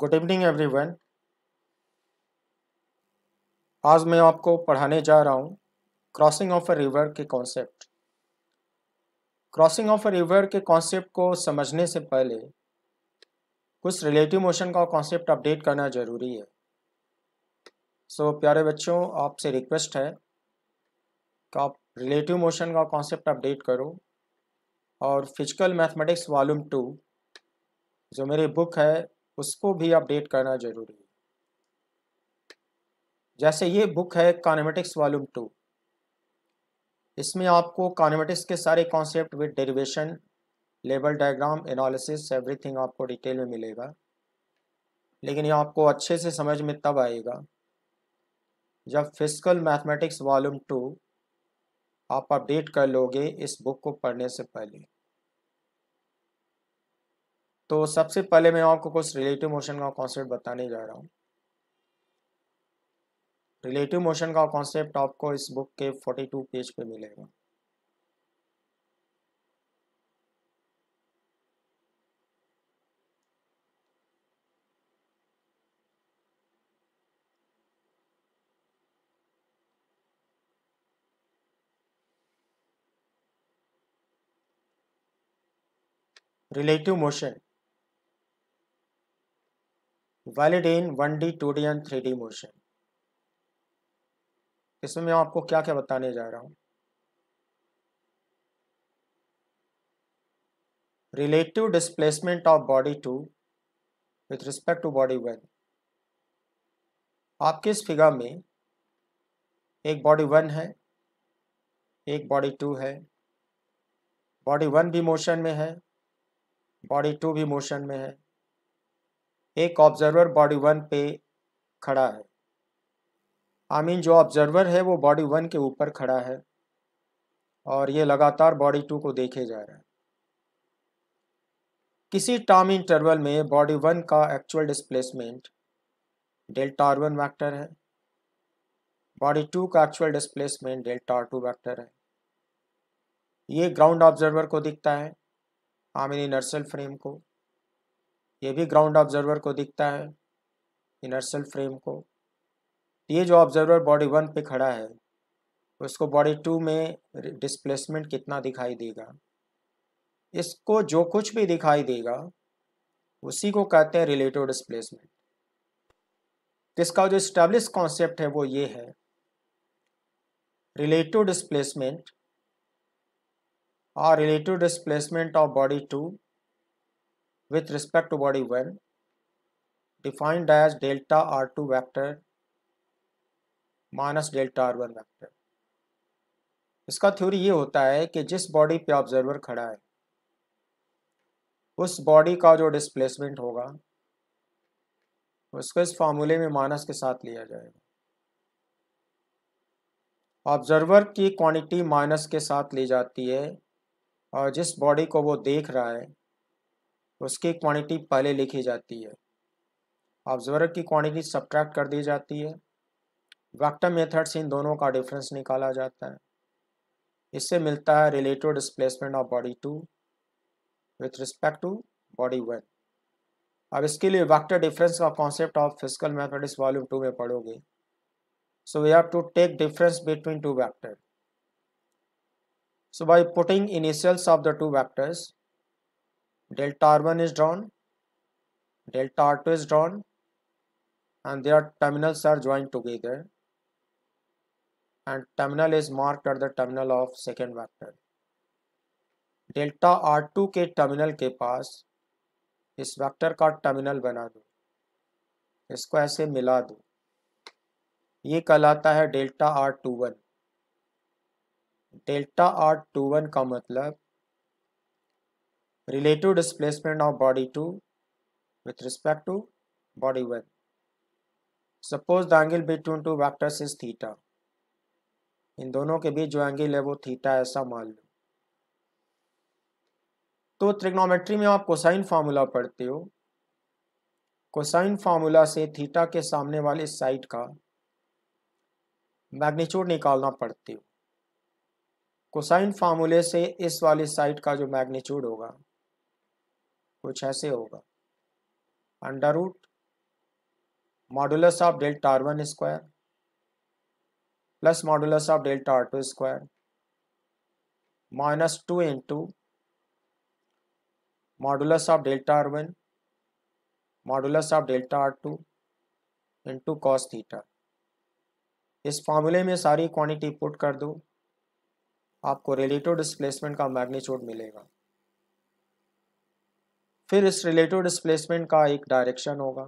Good evening everyone आज मैं आपको पढ़ाने जा रहा हूँ क्रॉसिंग ऑफ अ रिवर के concept crossing of a river के कॉन्सेप्ट को समझने से पहले कुछ रिलेटिव मोशन का कॉन्सेप्ट अपडेट करना ज़रूरी है सो so, प्यारे बच्चों आपसे रिक्वेस्ट है कि आप रिलेटिव मोशन का कॉन्सेप्ट अपडेट करो और फिजिकल मैथमेटिक्स वॉल्यूम टू जो मेरी बुक है उसको भी अपडेट करना जरूरी है जैसे ये बुक है कानेमेटिक्स वॉल्यूम टू इसमें आपको कानेमेटिक्स के सारे concept with derivation label diagram analysis everything आपको डिटेल में मिलेगा लेकिन ये आपको अच्छे से समझ में तब आएगा जब फिजिकल मैथमेटिक्स वॉल्यूम टू आप अपडेट कर लोगे इस बुक को पढ़ने से पहले तो सबसे पहले मैं आपको कुछ रिलेटिव मोशन का कॉन्सेप्ट बताने जा रहा हूँ रिलेटिव मोशन का कॉन्सेप्ट आपको इस बुक के 42 पेज पे मिलेगा relative motion valid in one D two D and three D motion इसमें मैं आपको क्या क्या बताने जा रहा हूँ relative displacement of body two with respect to body one आपके इस फिगर में एक बॉडी वन है एक बॉडी टू है बॉडी वन भी मोशन में है बॉडी टू भी मोशन में है एक ऑब्जर्वर बॉडी वन पे खड़ा है आई मीन जो ऑब्जर्वर है वो बॉडी वन के ऊपर खड़ा है और ये लगातार बॉडी टू को देखे जा रहा है किसी टाइम इंटरवल में बॉडी वन का actual displacement delta R one vector है बॉडी टू का actual displacement delta R two vector है ये ग्राउंड ऑब्जर्वर को दिखता है आमिनी नर्सल फ्रेम को ये भी ग्राउंड ऑब्जर्वर को दिखता है इनर्सल फ्रेम को ये जो ऑब्जर्वर बॉडी वन पे खड़ा है उसको बॉडी टू में डिस्प्लेसमेंट कितना दिखाई देगा इसको जो कुछ भी दिखाई देगा उसी को कहते हैं रिलेटिव डिस्प्लेसमेंट इसका जो स्टैब्लिश कॉन्सेप्ट है वो ये है रिलेटिव डिस्प्लेसमेंट और relative displacement of body two with respect to body 1 defined as delta r2 vector minus delta R one vector इसका थ्योरी ये होता है कि जिस बॉडी पे ऑब्जर्वर खड़ा है उस बॉडी का जो डिस्प्लेसमेंट होगा उसको इस फार्मूले में माइनस के साथ लिया जाएगा ऑब्जर्वर की क्वांटिटी माइनस के साथ ली जाती है और जिस बॉडी को वो देख रहा है उसकी क्वांटिटी पहले लिखी जाती है ऑब्जर्वर की क्वांटिटी सब्ट्रैक्ट कर दी जाती है वैक्टर मेथड से इन दोनों का डिफरेंस निकाला जाता है इससे मिलता है relative displacement of body two with respect to body one अब इसके लिए वैक्टर डिफरेंस का concept of physical mathematics volume two में पढ़ोगे so we have to take difference between two vector so by putting initials of the two vectors delta r1 is drawn delta r2 is drawn and their terminals are joined together and terminal is marked at the terminal of second vector delta r2 ke terminal ke paas is vector ka terminal bana do isko aise mila do ye ये hai delta r21 delta r21 ka matlab relative displacement of body 2 with respect to body 1. Suppose the angle between two vectors is theta. इन दोनों के बीच जो angle है वो theta ऐसा मान लो तो त्रिग्नोमेट्री में आप कोसाइन फार्मूला पढ़ते हो कोसाइन फार्मूला से थीटा के सामने वाले साइड का मैग्नीट्यूड निकालना पड़ते हो कोसाइन फार्मूले से इस वाली साइड का जो मैग्नीट्यूड होगा कुछ ऐसे होगा under root modulus of delta R one square plus modulus of delta R two square minus two into modulus of delta R one modulus of delta R two into cos theta इस फॉर्मूले में सारी quantity put कर दो आपको relative displacement का magnitude मिलेगा फिर इस रिलेटिव डिस्प्लेसमेंट का एक डायरेक्शन होगा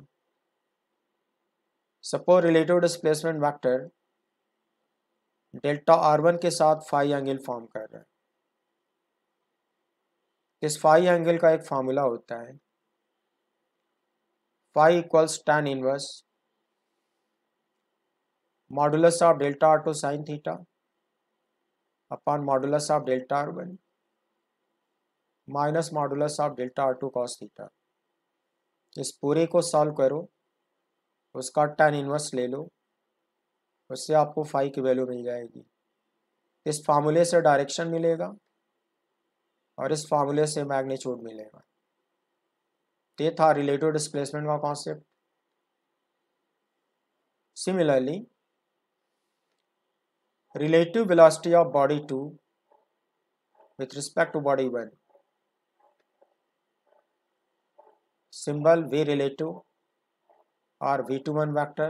suppose relative displacement vector delta R one के साथ फाइव एंगल फॉर्म कर रहा है इस फाइव एंगल का एक फार्मूला होता है phi equals tan inverse modulus of delta R two sine theta upon modulus of delta R one minus modulus of delta R two cos theta इस पूरे को सॉल्व करो उसका टेन इन्वर्स ले लो उससे आपको फाइव की वैल्यू मिल जाएगी इस फार्मूले से डायरेक्शन मिलेगा और इस फार्मूले से मैग्नीट्यूड मिलेगा ये था रिलेटिव डिस्प्लेसमेंट का concept similarly relative velocity of body two with respect to body one symbol v relative or v21 vector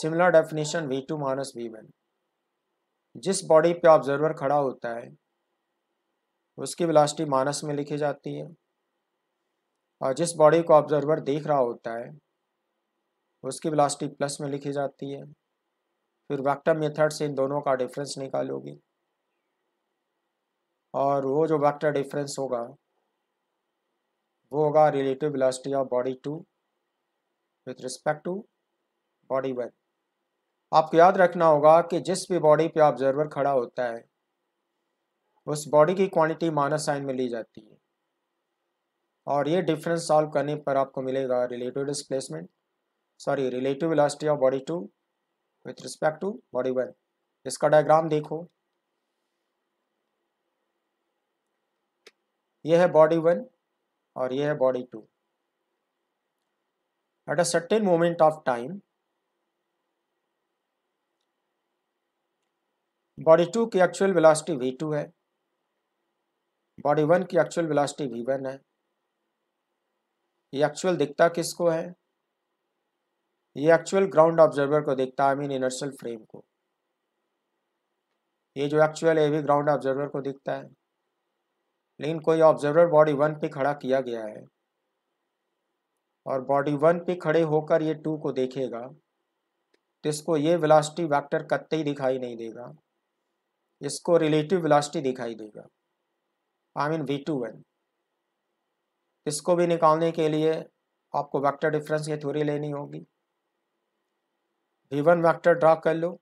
similar definition v2 minus v1 जिस बॉडी पे ऑब्जर्वर खड़ा होता है उसकी वेलोसिटी माइनस में लिखी जाती है और जिस बॉडी को ऑब्जर्वर देख रहा होता है उसकी वेलोसिटी प्लस में लिखी जाती है फिर वेक्टर मेथड से इन दोनों का डिफरेंस निकालोगी और वो जो वेक्टर डिफरेंस होगा वो होगा relative velocity of body two with respect to body one आपको याद रखना होगा कि जिस भी बॉडी पे ऑब्जर्वर खड़ा होता है उस बॉडी की क्वांटिटी माइनस साइन में ली जाती है और ये डिफरेंस सॉल्व करने पर आपको मिलेगा relative displacement sorry relative velocity of body two with respect to body one इसका डायग्राम देखो यह है बॉडी वन और ये है body two at a certain moment of time body two की एक्चुअल वेलोसिटी वी टू है बॉडी वन की एक्चुअल वेलोसिटी वी वन है ये एक्चुअल दिखता किसको है ये एक्चुअल ग्राउंड ऑब्जर्वर को दिखता है आई मीन इनर्शियल फ्रेम को ये जो एक्चुअल है ये भी ग्राउंड ऑब्जर्वर को दिखता है लेकिन कोई ऑब्जर्वर बॉडी वन पे खड़ा किया गया है और बॉडी वन पे खड़े होकर ये टू को देखेगा तो इसको ये वेलोसिटी वेक्टर कतई दिखाई नहीं देगा इसको रिलेटिव वेलोसिटी दिखाई देगा I mean V two one इसको भी निकालने के लिए आपको वेक्टर डिफरेंस की थ्योरी लेनी होगी वी वन वैक्टर ड्रा कर लो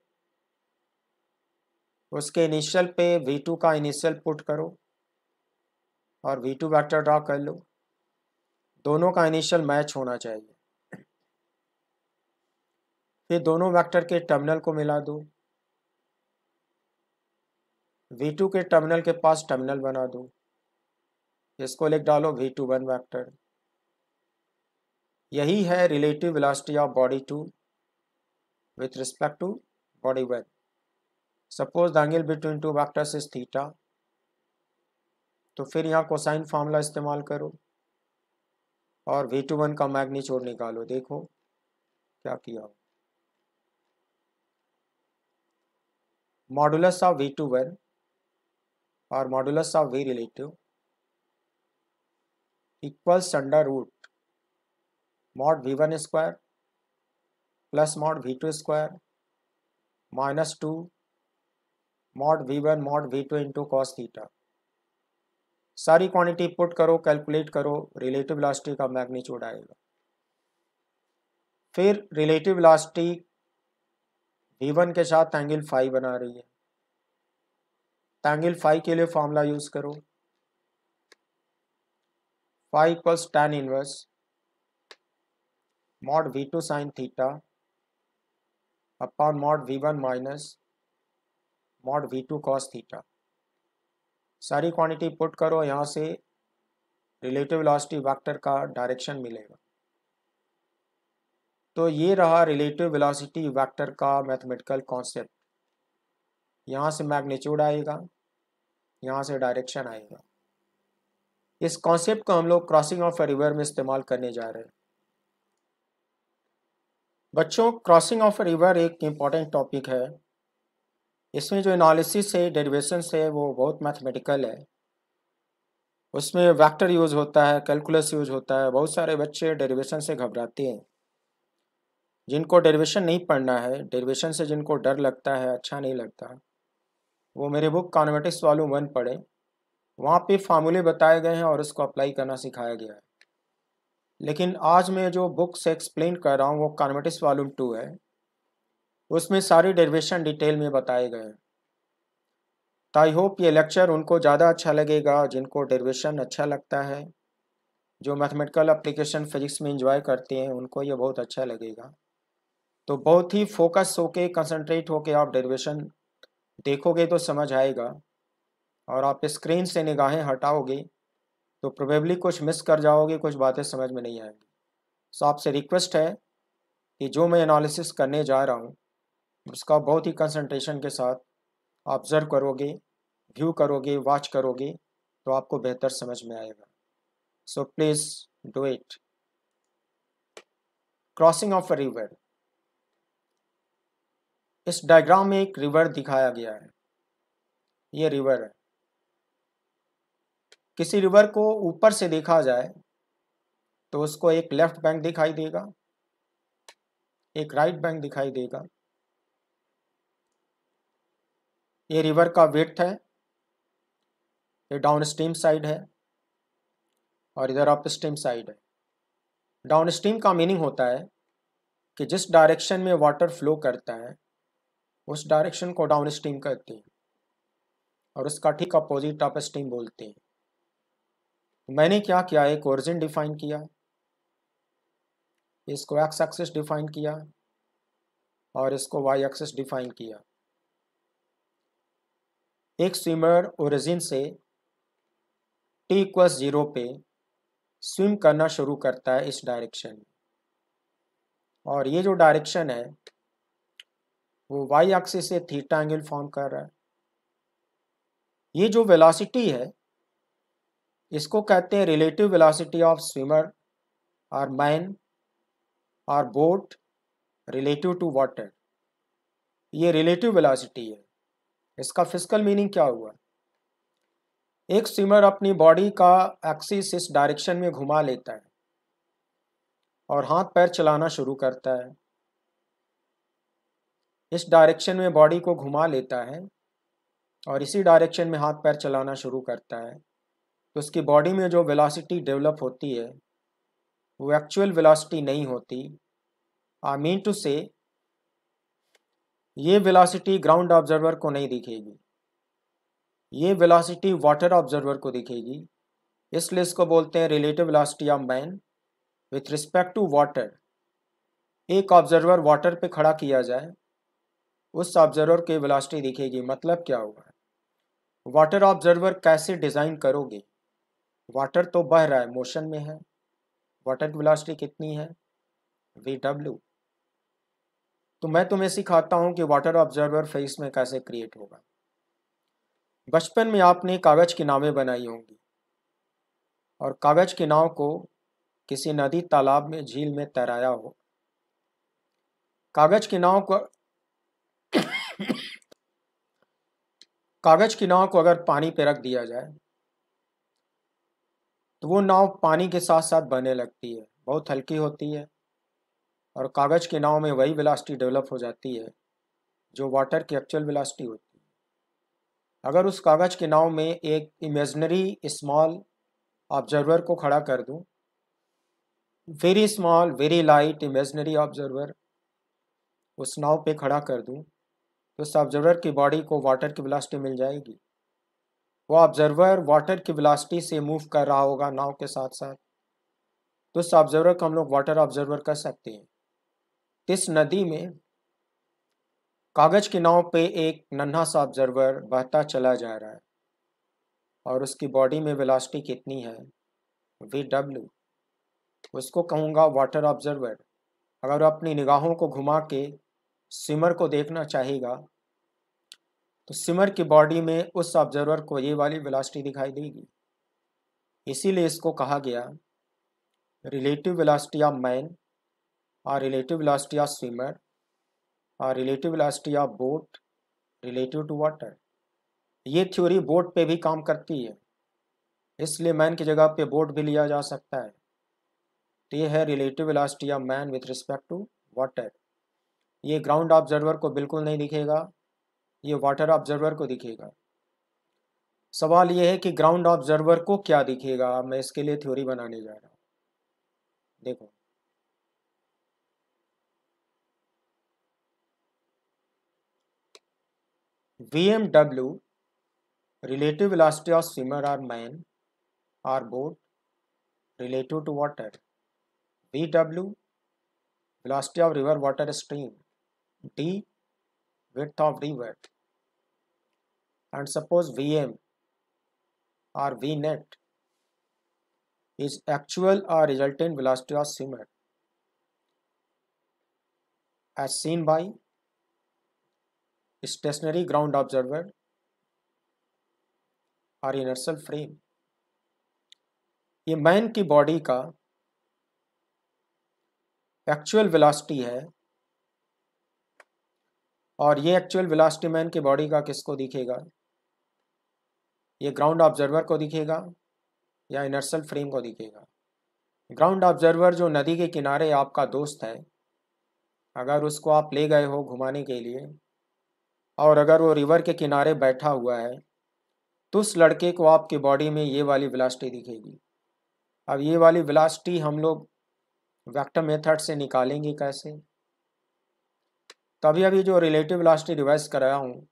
उसके इनिशियल पे वी टू का इनिशियल पुट करो और वी टू वैक्टर ड्रॉ कर लो दोनों का इनिशियल मैच होना चाहिए फिर दोनों वैक्टर के टर्मिनल को मिला दो V2 के टर्मिनल के पास टर्मिनल बना दो इसको लिख डालो वी टू वन वैक्टर यही है relative velocity of body two with respect to body one suppose the angle between two vectors is theta तो फिर यहाँ कोसाइन फार्मूला इस्तेमाल करो और वी टू वन का मैग्नीच्यूड निकालो देखो क्या किया modulus of V two one और modulus of V relative equals under root mod V one square plus mod V two square minus two mod V one mod V two into cos theta सारी quantity put करो calculate करो relative velocity का magnitude आएगा फिर relative velocity we के साथ angle five बना रही है एंगल फाइव के लिए फॉर्मूला यूज करो phi equals tan inverse mod V two sine theta upon mod V one minus mod V two cos theta सारी क्वांटिटी पुट करो यहाँ से रिलेटिव वेलोसिटी वेक्टर का डायरेक्शन मिलेगा तो ये रहा रिलेटिव वेलोसिटी वेक्टर का मैथमेटिकल कॉन्सेप्ट यहाँ से मैग्नीट्यूड आएगा यहाँ से डायरेक्शन आएगा इस कॉन्सेप्ट को हम लोग क्रॉसिंग ऑफ ए रिवर में इस्तेमाल करने जा रहे हैं बच्चों क्रॉसिंग ऑफ ए रिवर एक इम्पॉर्टेंट टॉपिक है इसमें जो एनालिसिस है डेरिवेशन है वो बहुत मैथमेटिकल है उसमें वेक्टर यूज़ होता है कैलकुलस यूज़ होता है बहुत सारे बच्चे डेरिवेशन से घबराते हैं जिनको डेरिवेशन नहीं पढ़ना है डेरिवेशन से जिनको डर लगता है अच्छा नहीं लगता वो मेरे बुक कॉनमेटिक्स वॉल्यूम वन पढ़े वहाँ पे फार्मूले बताए गए हैं और उसको अप्लाई करना सिखाया गया है लेकिन आज मैं जो बुक से एक्सप्लेन कर रहा हूँ वो कॉनमेटिक्स वॉल्यूम टू है उसमें सारी डेरिवेशन डिटेल में बताए गए हैं तो आई होप ये लेक्चर उनको ज़्यादा अच्छा लगेगा जिनको डेरिवेशन अच्छा लगता है जो मैथमेटिकल अप्लीकेशन फिजिक्स में इंजॉय करते हैं उनको ये बहुत अच्छा लगेगा तो बहुत ही फोकस होके कंसंट्रेट होके आप डेरिवेशन देखोगे तो समझ आएगा और आप स्क्रीन से निगाहें हटाओगे तो प्रोबेबली कुछ मिस कर जाओगे कुछ बातें समझ में नहीं आएंगी सो आपसे रिक्वेस्ट है कि जो मैं एनालिसिस करने जा रहा हूँ उसका बहुत ही कंसंट्रेशन के साथ ऑब्जर्व करोगे व्यू करोगे वॉच करोगे तो आपको बेहतर समझ में आएगा so please do it crossing of a river इस डायग्राम में एक रिवर दिखाया गया है ये रिवर है किसी रिवर को ऊपर से देखा जाए तो उसको एक लेफ्ट बैंक दिखाई देगा एक राइट बैंक दिखाई देगा ये रिवर का वेथ है ये डाउन स्ट्रीम साइड है और इधर अप स्ट्रीम साइड है डाउन स्ट्रीम का मीनिंग होता है कि जिस डायरेक्शन में वाटर फ्लो करता है उस डायरेक्शन को डाउन स्ट्रीम कहते हैं और उसका ठीक अपोजिट अप स्ट्रीम बोलते हैं मैंने क्या किया एक ओरिजिन डिफाइन किया इसको एक्स एक्सिस डिफाइन किया और इसको वाई एक्सिस डिफाइन किया एक स्विमर ओरिजिन से टी इक्वस जीरो पे स्विम करना शुरू करता है इस डायरेक्शन में और ये जो डायरेक्शन है वो वाई एक्सिस से थीटा एंगल फॉर्म कर रहा है ये जो वेलोसिटी है इसको कहते हैं रिलेटिव वेलोसिटी ऑफ स्विमर और मैन और बोट रिलेटिव टू वाटर ये रिलेटिव वेलोसिटी है इसका फिजिकल मीनिंग क्या हुआ एक स्विमर अपनी बॉडी का एक्सिस इस डायरेक्शन में घुमा लेता है और हाथ पैर चलाना शुरू करता है इस डायरेक्शन में बॉडी को घुमा लेता है और इसी डायरेक्शन में हाथ पैर चलाना शुरू करता है तो उसकी बॉडी में जो वेलोसिटी डेवलप होती है वो एक्चुअल वेलोसिटी नहीं होती आई मीन टू से ये वेलोसिटी ग्राउंड ऑब्जर्वर को नहीं दिखेगी ये वेलोसिटी वाटर ऑब्जर्वर को दिखेगी इसलिए इसको बोलते हैं relative velocity of man with respect to water एक ऑब्जर्वर वाटर पे खड़ा किया जाए उस ऑब्जर्वर की वेलोसिटी दिखेगी मतलब क्या होगा वाटर ऑब्जर्वर कैसे डिज़ाइन करोगे वाटर तो बह रहा है मोशन में है वाटर की वेलोसिटी कितनी है वी डब्ल्यू तो मैं तुम्हें सिखाता हूं कि वाटर ऑब्जर्वर फेस में कैसे क्रिएट होगा बचपन में आपने कागज़ की नावें बनाई होंगी और कागज़ की नाव को किसी नदी तालाब में झील में तैराया हो कागज़ की नाव को कागज़ की नाव को अगर पानी पे रख दिया जाए तो वो नाव पानी के साथ साथ बहने लगती है बहुत हल्की होती है और कागज़ के नाव में वही वेलोसिटी डेवलप हो जाती है जो वाटर की एक्चुअल वेलोसिटी होती है अगर उस कागज़ के नाव में एक इमेजनरी स्मॉल ऑब्जर्वर को खड़ा कर दूं very small very light imaginary observer उस नाव पे खड़ा कर दूं तो उस ऑब्जर्वर की बॉडी को वाटर की वेलोसिटी मिल जाएगी वो ऑब्जर्वर वाटर की वेलोसिटी से मूव कर रहा होगा नाव के साथ साथ तो उस ऑब्जर्वर को हम लोग वाटर ऑब्जर्वर कर सकते हैं इस नदी में कागज की नाव पे एक नन्हा सा ऑब्जर्वर बहता चला जा रहा है और उसकी बॉडी में वेलोसिटी कितनी है वी डब्ल्यू उसको कहूँगा वाटर ऑब्जर्वर अगर अपनी निगाहों को घुमा के सिमर को देखना चाहेगा तो सिमर की बॉडी में उस ऑब्जर्वर को ये वाली वेलोसिटी दिखाई देगी इसीलिए इसको कहा गया relative velocity of man are relative velocity of swimmer और relative velocity of boat relative to water ये थ्योरी बोट पे भी काम करती है इसलिए मैन की जगह पे बोट भी लिया जा सकता है तो ये है relative velocity of man with respect to water ये ग्राउंड ऑब्जर्वर को बिल्कुल नहीं दिखेगा ये वाटर ऑब्जर्वर को दिखेगा सवाल ये है कि ग्राउंड ऑब्जर्वर को क्या दिखेगा मैं इसके लिए थ्योरी बनाने जा रहा हूँ देखो VMW, relative velocity of swimmer or man or boat relative to water. VW, velocity of river water stream. D, width of river. And suppose VM or VNet is actual or resultant velocity of swimmer as seen by stationary ground observer और inertial frame ये man की body का actual velocity है और ये actual velocity man की body का किसको दिखेगा ये ग्राउंड ऑब्जर्वर को दिखेगा या इनर्सल फ्रेम को दिखेगा ग्राउंड ऑब्जर्वर जो नदी के किनारे आपका दोस्त है अगर उसको आप ले गए हो घुमाने के लिए और अगर वो रिवर के किनारे बैठा हुआ है तो उस लड़के को आपके बॉडी में ये वाली वेलासिटी दिखेगी अब ये वाली वेलासिटी हम लोग वैक्टर मेथड से निकालेंगे कैसे तो अभी अभी जो रिलेटिव वेलासिटी रिवाइज कराया हूँ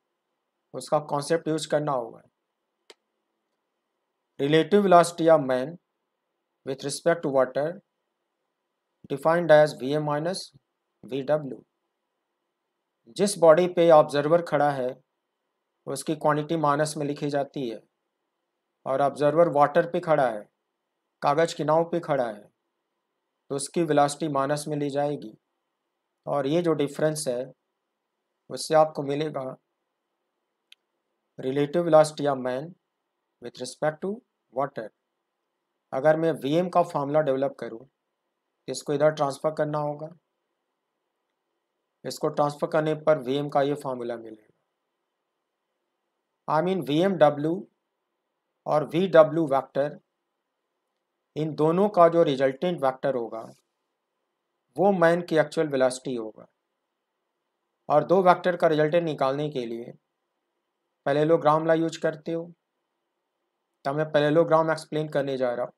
उसका कॉन्सेप्ट यूज करना होगा relative velocity of man with respect to water defined as V A minus V W जिस बॉडी पे ऑब्जर्वर खड़ा है उसकी क्वांटिटी मानस में लिखी जाती है और ऑब्जर्वर वाटर पे खड़ा है कागज़ की नाव पे खड़ा है तो उसकी वेलोसिटी मानस में ली जाएगी और ये जो डिफरेंस है उससे आपको मिलेगा relative velocity of man with respect to water अगर मैं वी का फार्मूला डेवलप करूँ इसको इधर ट्रांसफ़र करना होगा इसको ट्रांसफ़र करने पर वी का ये फार्मूला मिलेगा आई मीन वी और वी डब्ल्यू वैक्टर इन दोनों का जो रिजल्टेंट वैक्टर होगा वो मैन की एक्चुअल वेलोसिटी होगा और दो वैक्टर का रिजल्टेंट निकालने के लिए ग्राम ला यूज करते हो तो मैं ग्राम एक्सप्लेन करने जा रहा हूँ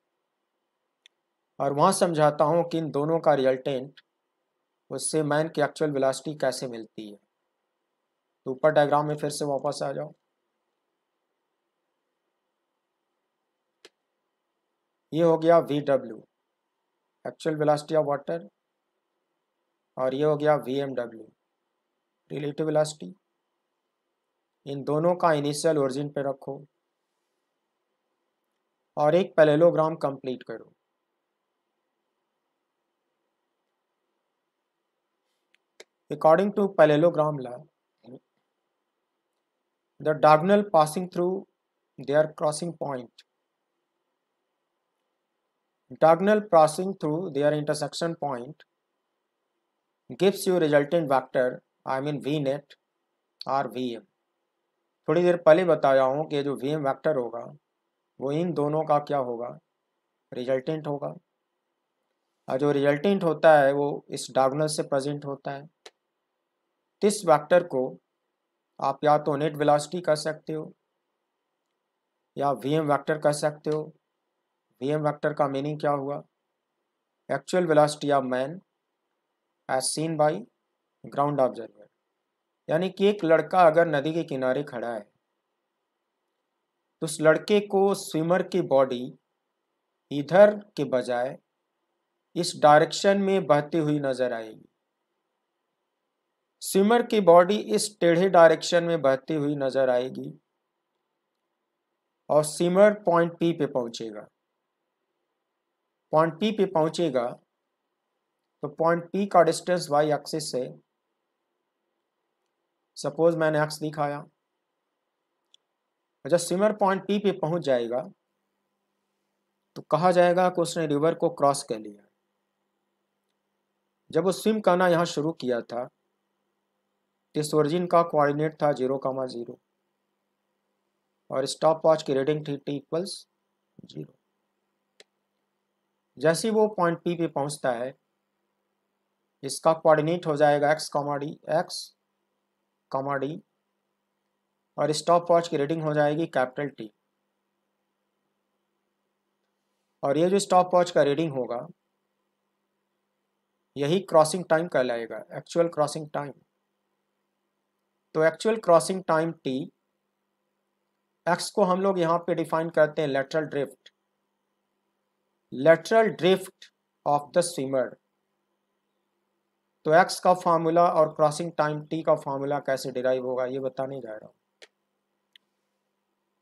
और वहाँ समझाता हूँ कि इन दोनों का रिजल्टेंट उससे मैन की एक्चुअल वेलोसिटी कैसे मिलती है तो ऊपर डायग्राम में फिर से वापस आ जाओ ये हो गया V W actual velocity of water और ये हो गया V M W relative velocity इन दोनों का इनिशियल ओरिजिन पे रखो और एक पैलेलोग्राम कंप्लीट करो According to parallelogram law, the diagonal passing through their crossing point, diagonal passing through their intersection point gives you resultant vector, I mean V net or V M थोड़ी देर पहले बताया हूँ कि जो वी एम वैक्टर होगा वो इन दोनों का क्या होगा रिजल्टेंट होगा और जो रिजल्टेंट होता है वो इस डागनल से प्रेजेंट होता है इस वेक्टर को आप या तो नेट वेलोसिटी कह सकते हो या वीएम वेक्टर कह सकते हो वीएम वेक्टर का मीनिंग क्या हुआ actual velocity of man as seen by ground observer यानी कि एक लड़का अगर नदी के किनारे खड़ा है तो उस लड़के को स्विमर की बॉडी इधर के बजाय इस डायरेक्शन में बहती हुई नजर आएगी स्विमर की बॉडी इस टेढ़े डायरेक्शन में बहती हुई नजर आएगी और स्विमर पॉइंट पी पे पहुंचेगा पॉइंट पी पे पहुंचेगा तो पॉइंट पी का डिस्टेंस वाई एक्सिस से सपोज मैंने एक्स दिखाया जब स्विमर पॉइंट पी पे पहुंच जाएगा तो कहा जाएगा कि उसने रिवर को क्रॉस कर लिया जब वो स्विम करना यहां शुरू किया था इस ओरिजिन का कोऑर्डिनेट था जीरो कामा जीरो और स्टॉप वॉच की रीडिंग थी टी इक्वल्स जीरो जैसे वो पॉइंट पी पे पहुंचता है इसका कोऑर्डिनेट हो जाएगा X comma D X comma D और स्टॉप वॉच की रीडिंग हो जाएगी कैपिटल टी और ये जो स्टॉप वॉच का रीडिंग होगा यही क्रॉसिंग टाइम कहलाएगा एक्चुअल क्रॉसिंग टाइम तो actual crossing time T X को हम लोग यहां पे डिफाइन करते हैं lateral drift lateral drift of the swimmer तो एक्स का फार्मूला और क्रॉसिंग टाइम टी का फार्मूला कैसे डिराइव होगा ये बताने जा रहा हूँ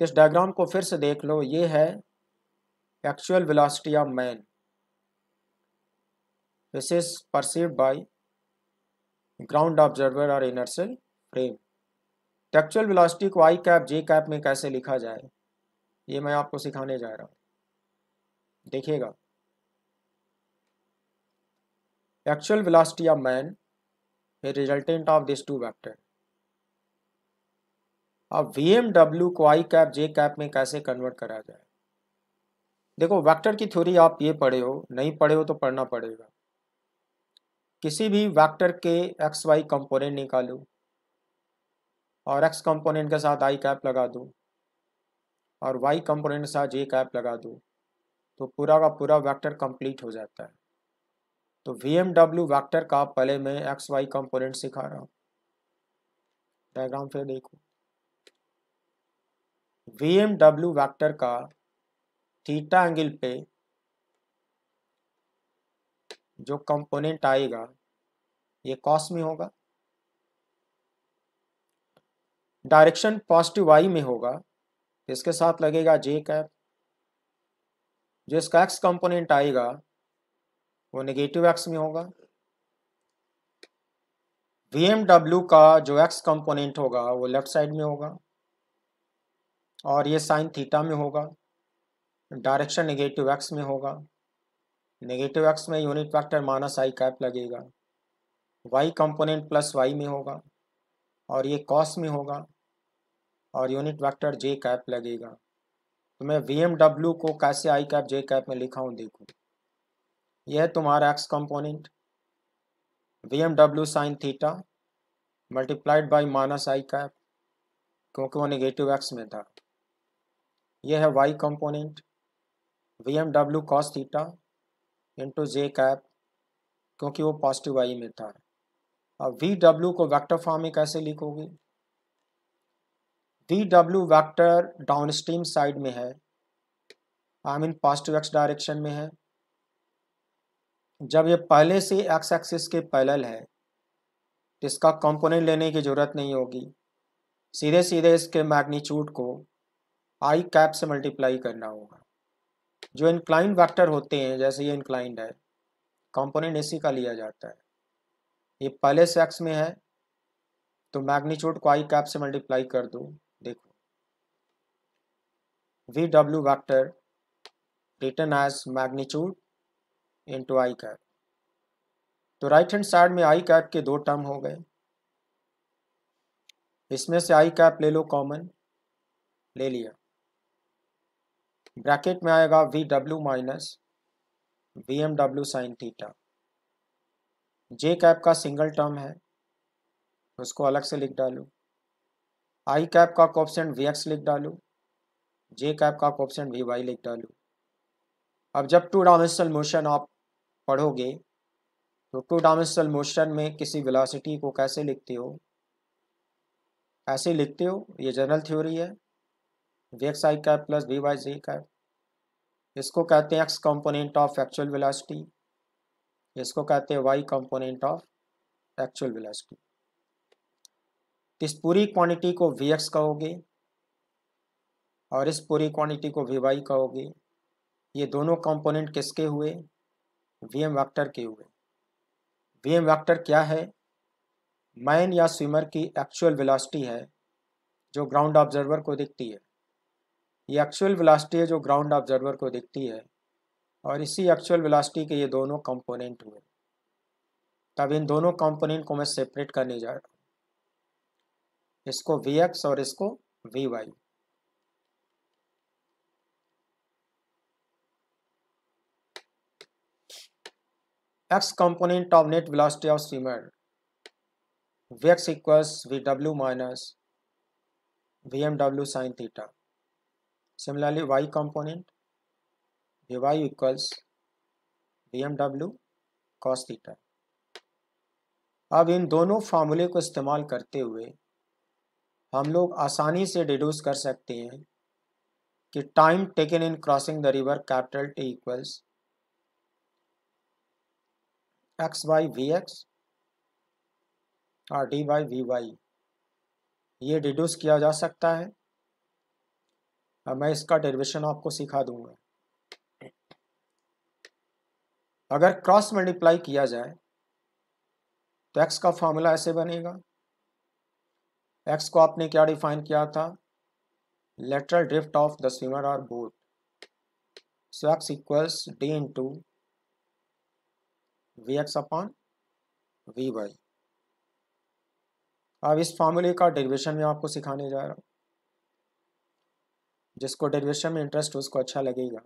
इस डायग्राम को फिर से देख लो ये है actual velocity of man this is perceived by ground observer और इनर्शियल फ्रेम एक्चुअल वेलोसिटी को आई कैप जे कैप में कैसे लिखा जाए ये मैं आपको सिखाने जा रहा हूँ देखिएगा actual velocity of man resultant of this two vector अब वी को आई कैप जे कैप में कैसे कन्वर्ट करा जाए देखो वेक्टर की थ्योरी आप ये पढ़े हो नहीं पढ़े हो तो पढ़ना पड़ेगा किसी भी वेक्टर के एक्स वाई कंपोनेंट निकालो और एक्स कंपोनेंट के साथ आई कैप लगा दूँ और वाई कंपोनेंट के साथ जे कैप लगा दूँ तो पूरा का पूरा वेक्टर कंप्लीट हो जाता है तो वी एम डब्ल्यू वैक्टर का पहले मैं एक्स वाई कंपोनेंट सिखा रहा हूँ डायग्राम फिर देखो वी एम डब्ल्यू वैक्टर का थीटा एंगल पे जो कंपोनेंट आएगा ये कॉस में होगा डायरेक्शन पॉजिटिव वाई में होगा इसके साथ लगेगा जे कैप जो इसका एक्स कंपोनेंट आएगा वो नेगेटिव एक्स में होगा वी का जो एक्स कंपोनेंट होगा वो लेफ्ट साइड में होगा और ये साइन थीटा में होगा डायरेक्शन नेगेटिव एक्स में होगा नेगेटिव एक्स में unit vector minus I cap लगेगा वाई कंपोनेंट प्लस वाई में होगा और ये कॉस में होगा और यूनिट वेक्टर जे कैप लगेगा तो मैं वी को कैसे आई कैप जे कैप में लिखा हूँ देखो यह है तुम्हारा X component V M W sine theta multiplied by minus I cap क्योंकि वो नेगेटिव एक्स में था यह है Y component V M W cos theta into J cap क्योंकि वो पॉजिटिव आई में था अब वी डब्ल्यू को वेक्टर फॉर्म में कैसे लिखोगे D W vector stream side में है I mean positive X direction में है जब ये पहले से एक्स एक्सिस के पैरेलल है तो इसका कंपोनेंट लेने की ज़रूरत नहीं होगी सीधे सीधे इसके मैग्नीट्यूड को आई कैप से मल्टीप्लाई करना होगा जो इंक्लाइंड वेक्टर होते हैं जैसे ये इंक्लाइंड है कंपोनेंट इसी का लिया जाता है ये पहले से एक्स में है तो मैग्नीट्यूड को आई कैप से मल्टीप्लाई कर दूँ VW vector written as magnitude into i cap. तो राइट हैंड साइड में आई कैप के दो टर्म हो गए इसमें से आई कैप ले लो कॉमन ले लिया ब्रैकेट में आएगा V W minus V M W sine theta J cap का सिंगल टर्म है उसको अलग से लिख डालू आई कैप का कॉप्सेंट वी एक्स लिख डालू जे कैप का कॉप्शन भी वाई लिख डालू अब जब टू डायमेंशनल मोशन आप पढ़ोगे तो टू डायमेंशनल मोशन में किसी वेलोसिटी को कैसे लिखते हो ऐसे लिखते हो ये जनरल थ्योरी है V X I cap plus V Y J cap इसको कहते हैं X component of actual velocity इसको कहते हैं Y component of actual velocity इस पूरी क्वांटिटी को वी एक्स कहोगे और इस पूरी क्वांटिटी को वी वाई कहोगे ये दोनों कंपोनेंट किसके हुए वी एम वैक्टर के हुए वी एम वैक्टर क्या है मैन या स्विमर की एक्चुअल वेलोसिटी है जो ग्राउंड ऑब्जर्वर को दिखती है ये एक्चुअल वेलोसिटी है जो ग्राउंड ऑब्जर्वर को दिखती है और इसी एक्चुअल वेलोसिटी के ये दोनों कंपोनेंट हुए तब इन दोनों कंपोनेंट को मैं सेपरेट करने जा रहा हूँ इसको वी एक्स और इसको V Y x component of net velocity of streamer vx equals vw minus vmw sine theta similarly y component vy equals vmw cos theta अब इन दोनों फार्मूले को इस्तेमाल करते हुए हम लोग आसानी से डिड्यूस कर सकते हैं कि time taken in crossing the river capital T equals X Y V X और डी वाई वी वाई ये डिड्यूस किया जा सकता है और मैं इसका डेरिवेशन आपको सिखा दूंगा अगर क्रॉस मल्टीप्लाई किया जाए तो एक्स का फॉर्मूला ऐसे बनेगा एक्स को आपने क्या डिफाइन किया था lateral drift of the swimmer और boat so X equals D into Vx upon Vy. अब इस फॉर्मूले का डेरिवेशन में आपको सिखाने जा रहा हूं जिसको डेरिवेशन में इंटरेस्ट उसको अच्छा लगेगा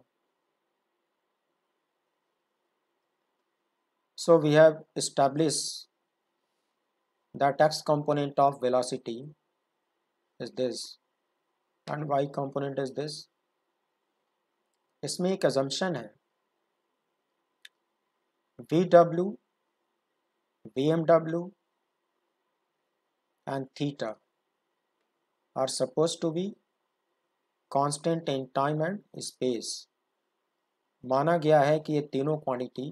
so we have establish the tax component of velocity is this and Y component is this इसमें एक एजम्पन है VW, BMW and theta are supposed to be constant in time and space माना गया है कि ये तीनों क्वांटिटी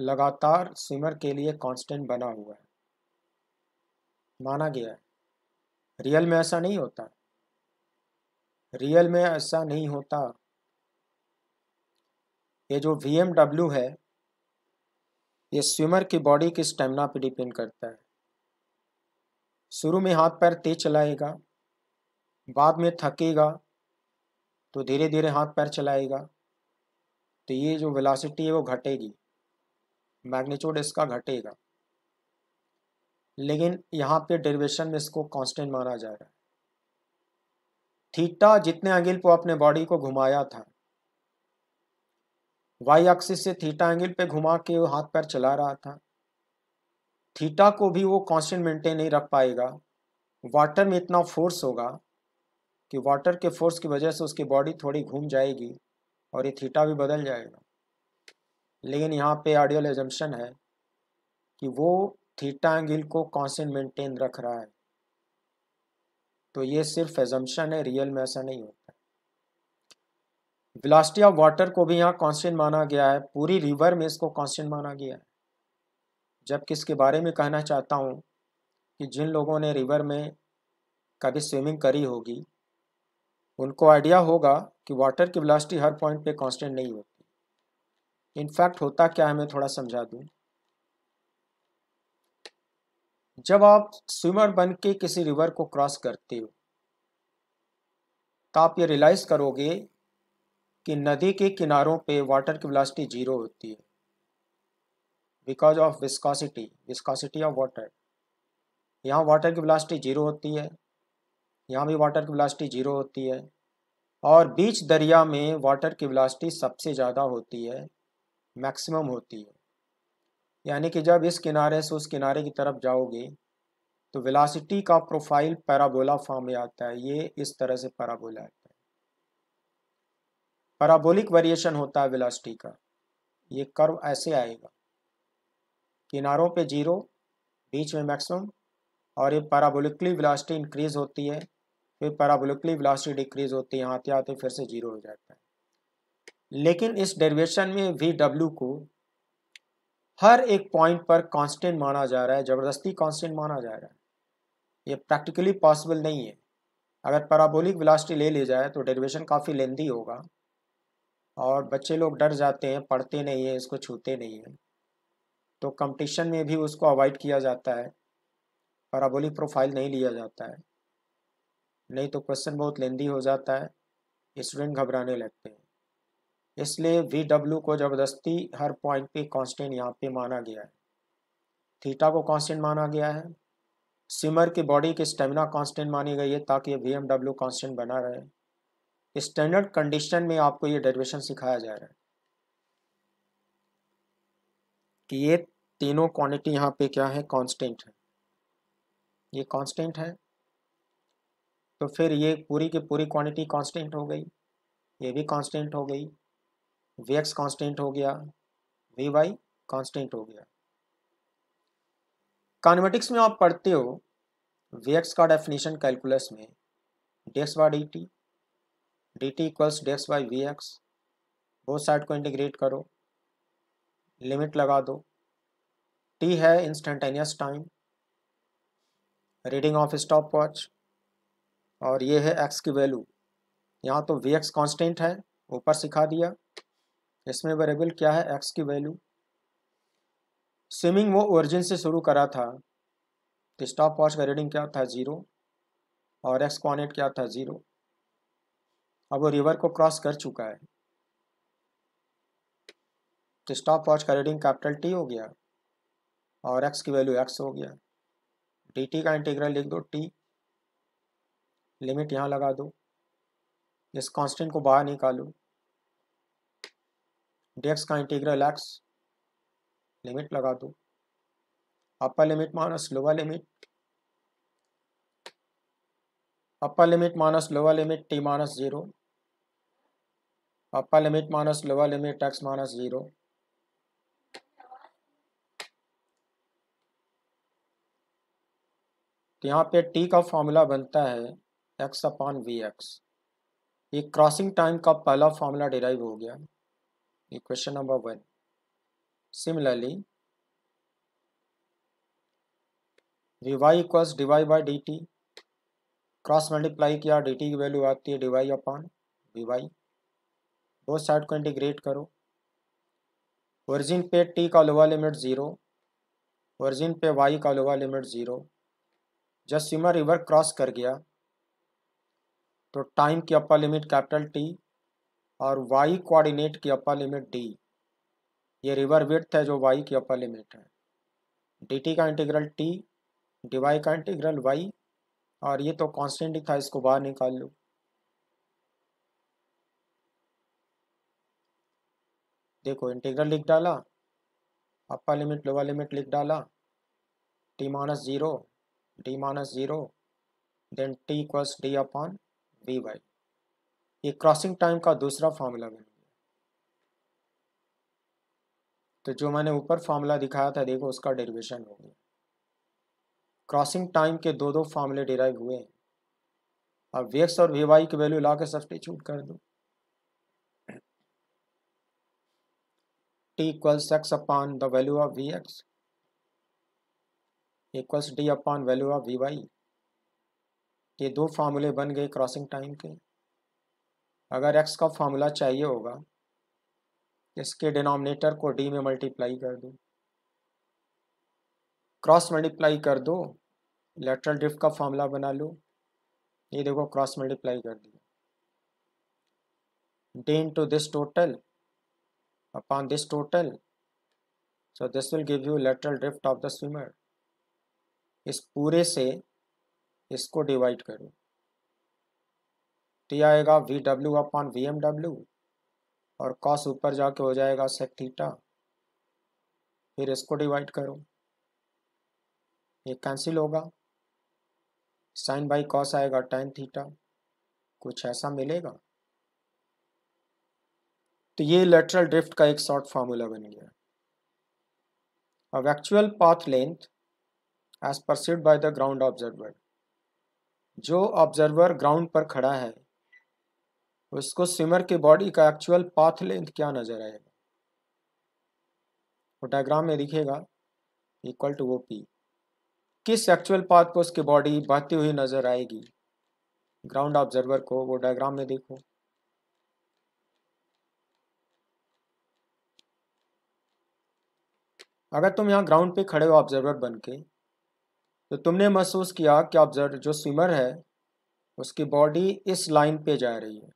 लगातार स्विमर के लिए कांस्टेंट बना हुआ है माना गया है रियल में ऐसा नहीं होता रियल में ऐसा नहीं होता ये जो वी है ये स्विमर की बॉडी की स्टेमिना पे डिपेंड करता है शुरू में हाथ पैर तेज चलाएगा बाद में थकेगा तो धीरे धीरे हाथ पैर चलाएगा तो ये जो वेलोसिटी है वो घटेगी मैग्नीट्यूड इसका घटेगा लेकिन यहाँ पे डेरिवेशन में इसको कांस्टेंट माना जा रहा है थीटा जितने एंगल पर आपने बॉडी को घुमाया था वाई एक्सिस से थीटा एंगल पे घुमा के वो हाथ पैर चला रहा था थीटा को भी वो कांस्टेंट मेंटेन नहीं रख पाएगा वाटर में इतना फोर्स होगा कि वाटर के फोर्स की वजह से उसकी बॉडी थोड़ी घूम जाएगी और ये थीटा भी बदल जाएगा लेकिन यहाँ पे आइडियल एजम्पन है कि वो थीटा एंगल को कांस्टेंट मेंटेन रख रहा है तो ये सिर्फ एजम्पन है रियल में ऐसा नहीं होता वेलोसिटी ऑफ वाटर को भी यहाँ कांस्टेंट माना गया है पूरी रिवर में इसको कांस्टेंट माना गया है जबकि इसके बारे में कहना चाहता हूँ कि जिन लोगों ने रिवर में कभी स्विमिंग करी होगी उनको आइडिया होगा कि वाटर की वेलोसिटी हर पॉइंट पे कांस्टेंट नहीं होती इनफैक्ट होता क्या है मैं थोड़ा समझा दूँ जब आप स्विमर बन के किसी रिवर को क्रॉस करते हो तो आप ये रियलाइज़ करोगे कि नदी के किनारों पे वाटर की वेलोसिटी जीरो होती है because of viscosity viscosity of water यहाँ वाटर की वेलोसिटी जीरो होती है यहाँ भी वाटर की वेलोसिटी जीरो होती है और बीच दरिया में वाटर की वेलोसिटी सबसे ज़्यादा होती है मैक्सिमम होती है यानी कि जब इस किनारे से उस किनारे की तरफ जाओगे तो वेलोसिटी का प्रोफाइल पैराबोला फॉर्म में आता है ये इस तरह से पैराबोला है पराबोलिक वेरिएशन होता है वेलोसिटी का ये कर्व ऐसे आएगा किनारों पे जीरो बीच में मैक्सिमम और ये पैराबोलिकली वेलोसिटी इंक्रीज होती है फिर पैराबोलिकली वेलोसिटी डिक्रीज होती है आते आते फिर से जीरो हो जाता है लेकिन इस डेरिवेशन में वी डब्ल्यू को हर एक पॉइंट पर कांस्टेंट माना जा रहा है ज़बरदस्ती कांस्टेंट माना जा रहा है ये प्रैक्टिकली पॉसिबल नहीं है अगर पैराबोलिक वेलोसिटी ले ली जाए तो डेरिवेशन काफ़ी लेंदी होगा और बच्चे लोग डर जाते हैं पढ़ते नहीं हैं इसको छूते नहीं हैं तो कंपटीशन में भी उसको अवॉइड किया जाता है अबोली प्रोफाइल नहीं लिया जाता है नहीं तो क्वेश्चन बहुत लेंदी हो जाता है स्टूडेंट घबराने लगते हैं इसलिए वी डब्ल्यू को ज़बरदस्ती हर पॉइंट पे कांस्टेंट यहाँ पे माना गया है थीटा को कांस्टेंट माना गया है सिमर की बॉडी के स्टेमिना कांस्टेंट मानी गई है ताकि वी एम डब्ल्यू कांस्टेंट बना रहे स्टैंडर्ड कंडीशन में आपको ये डेरिवेशन सिखाया जा रहा है कि ये तीनों क्वांटिटी यहाँ पे क्या है कांस्टेंट है ये कांस्टेंट है तो फिर ये पूरी की पूरी क्वांटिटी कांस्टेंट हो गई ये भी कांस्टेंट हो गई वी एक्स कॉन्स्टेंट हो गया वी वाई कॉन्स्टेंट हो गया कॉन्वेटिक्स में आप पढ़ते हो वी एक्स का डेफिनेशन कैलकुलस में D X by D T D T equals D X by V X both side को इंटीग्रेट करो लिमिट लगा दो टी है instantaneous time reading of stop watch और ये है एक्स की वैल्यू यहाँ तो वी एक्स कॉन्स्टेंट है ऊपर सिखा दिया इसमें वेरेबल क्या है एक्स की वैल्यू स्विमिंग वो ओरिजिन से शुरू करा था तो स्टॉप वॉच का रीडिंग क्या था ज़ीरो और एक्स कॉनेट क्या था ज़ीरो अब वो रिवर को क्रॉस कर चुका है तो स्टॉप वॉच का रीडिंग कैपिटल टी हो गया और एक्स की वैल्यू एक्स हो गया डी टी का इंटीग्रल लिख दो टी लिमिट यहाँ लगा दो इस कांस्टेंट को बाहर निकालो एक्स का इंटीग्रल एक्स लिमिट लगा दो upper limit minus lower limit upper limit minus lower limit T minus zero upper limit minus lower limit x minus 0 तो यहाँ पे टी का फॉर्मूला बनता है एक्स अपॉन वी एक्स ये क्रॉसिंग टाइम का पहला फॉर्मूला डिराइव हो गया ये question number one similarly V Y equals D by D T cross multiply किया डी टी की वैल्यू आती है D upon V Y both side को इंटीग्रेट करो ओरिजिन पे टी का लोअर लिमिट ज़ीरो ओरिजिन पे वाई का लोअर लिमिट ज़ीरो जब सीमा रिवर क्रॉस कर गया तो टाइम की अपर लिमिट कैपिटल टी और वाई कोऑर्डिनेट की अपर लिमिट डी ये रिवर विथ है जो वाई की अपर लिमिट है डी का इंटीग्रल टी डी का इंटीग्रल वाई और ये तो कॉन्स्टेंट ही था इसको बाहर निकाल लो देखो इंटीग्रल लिख डाला अपर लिमिट लोअर लिमिट लिख डाला T minus zero D minus zero then T equals D upon V Y ये क्रॉसिंग टाइम का दूसरा फार्मूला बन गया तो जो मैंने ऊपर फार्मूला दिखाया था देखो उसका डेरिवेशन हो गया क्रॉसिंग टाइम के दो दो फार्मूले डिराइव हुए हैं अब वी एक्स और वी वाई की वैल्यू ला के सब्सटीट्यूट कर दो t equals x upon the value of vx equals D upon value of V Y ये दो फार्मूले बन गए क्रॉसिंग टाइम के अगर एक्स का फार्मूला चाहिए होगा इसके डिनोमिनेटर को डी में मल्टीप्लाई कर दो क्रॉस मल्टीप्लाई कर दो लेटरल ड्रिफ्ट का फार्मूला बना लो ये देखो क्रॉस मल्टीप्लाई कर दिया D into this total upon this total so this will give you lateral drift of the swimmer इस पूरे से इसको डिवाइड करो टी आएगा V W upon V M W और कॉस ऊपर जाके हो जाएगा सेक थीटा फिर इसको डिवाइड करो ये कैंसिल होगा साइन बाई कॉस आएगा टेन थीटा कुछ ऐसा मिलेगा तो ये लेटरल ड्रिफ्ट का एक शॉर्ट फार्मूला बन गया अब actual path length as perceived by the ground observer जो ऑब्जर्वर ग्राउंड पर खड़ा है उसको स्विमर के बॉडी का एक्चुअल पाथ लेंथ क्या नज़र आएगा वो डायग्राम में दिखेगा इक्वल टू वो पी किस एक्चुअल पाथ को उसकी बॉडी बहती हुई नज़र आएगी ग्राउंड ऑब्जर्वर को वो डायग्राम में देखो अगर तुम यहाँ ग्राउंड पे खड़े हो ऑब्जर्वर बन के तो तुमने महसूस किया कि ऑब्जर्व जो स्विमर है उसकी बॉडी इस लाइन पे जा रही है